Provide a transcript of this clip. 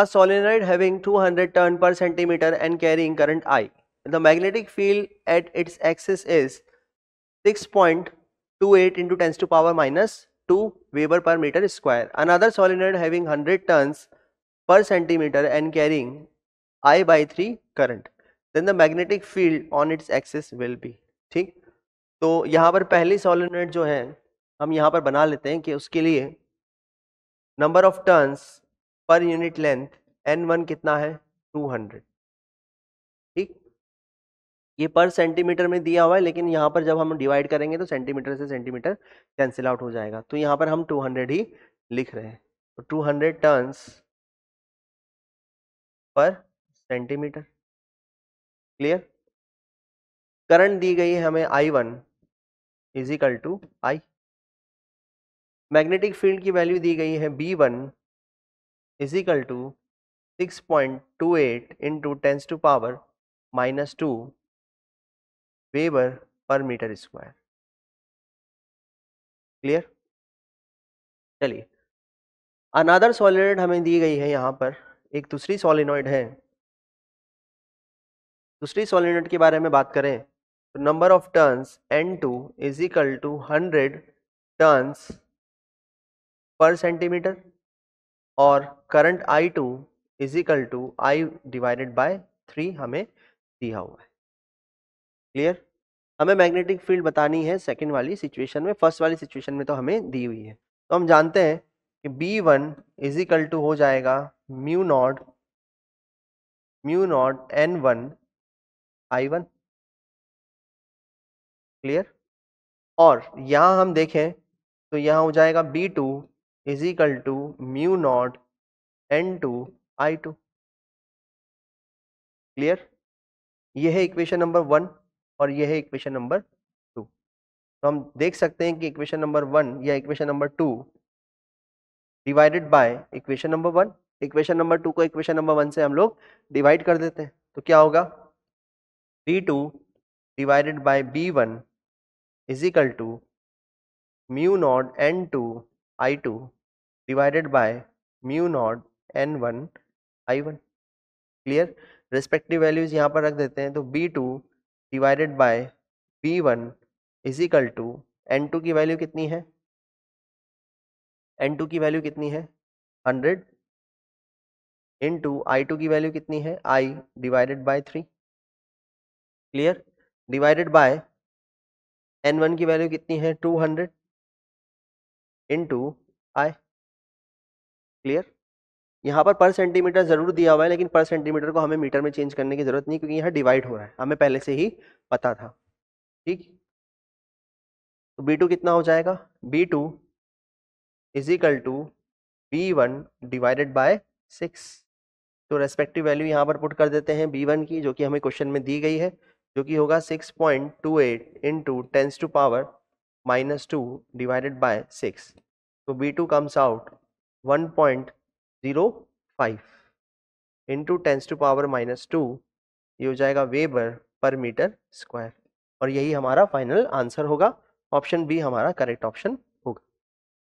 A solenoid having 200 turn per centimeter and carrying current I. The magnetic field at its axis is 6.28 into 10 to power minus 2 Weber per meter square. Another solenoid having 100 turns per centimeter and carrying I by 3 current. Then the magnetic field on its axis will be ठीक तो यहाँ पर पहली सोलिनेट जो है हम यहाँ पर बना लेते हैं कि उसके लिए नंबर ऑफ टर्न्स पर यूनिट लेंथ एन वन कितना है टू हंड्रेड ठीक ये पर सेंटीमीटर में दिया हुआ है लेकिन यहाँ पर जब हम डिवाइड करेंगे तो सेंटीमीटर से सेंटीमीटर कैंसिल आउट हो जाएगा तो यहाँ पर हम टू हंड्रेड ही लिख रहे हैं तो two hundred turns per centimetre clear current दी गई है हमें I one is equal to I magnetic field की वैल्यू दी गई है B one is equal to 6.28 into 10 to power minus 2 Weber per meter square clear चलिए अनादर सॉलिनॉइड हमें दी गई है यहाँ पर एक दूसरी सॉलिनॉइड है दूसरी सॉलिनॉइड के बारे में बात करें तो number of turns N two is equal to hundred turns per centimetre और current I two is equal to I divided by three हमें दिया हुआ है क्लियर हमें मैग्नेटिक फील्ड बतानी है सेकेंड वाली सिचुएशन में फर्स्ट वाली सिचुएशन में तो हमें दी हुई है तो हम जानते हैं कि B one is equal to हो जाएगा mu naught mu naught N one I one clear और यहाँ हम देखें तो यहाँ हो जाएगा B two is equal to mu naught N two I two clear यह है इक्वेशन नंबर वन और यह है इक्वेशन नंबर टू तो हम देख सकते हैं कि इक्वेशन नंबर वन या equation number two divided by equation number one equation number two को इक्वेशन नंबर वन से हम लोग डिवाइड कर देते हैं तो क्या होगा B two divided by B one is equal to mu naught N two I2 divided by mu naught N1 I1 clear respective values यहाँ पर रख देते हैं तो B two divided by B one is equal to N two की value कितनी है N two की वैल्यू कितनी है hundred into I two की वैल्यू कितनी है I divided by three clear divided by N one की वैल्यू कितनी है two hundred two I clear यहाँ पर पर सेंटीमीटर ज़रूर दिया हुआ है लेकिन पर सेंटीमीटर को हमें मीटर में चेंज करने की ज़रूरत नहीं क्योंकि यहाँ डिवाइड हो रहा है हमें पहले से ही पता था ठीक तो बी टू कितना हो जाएगा B two is equal to B one divided by six तो रेस्पेक्टिव वैल्यू यहाँ पर पुट कर देते हैं बी वन की जो कि हमें क्वेश्चन में दी गई है जो कि होगा six point two eight into tens to power minus two divided by six तो B two comes out one point zero five into tens to power minus two ये हो जाएगा वेबर पर मीटर स्क्वायर और यही हमारा फाइनल आंसर होगा option B हमारा करेक्ट ऑप्शन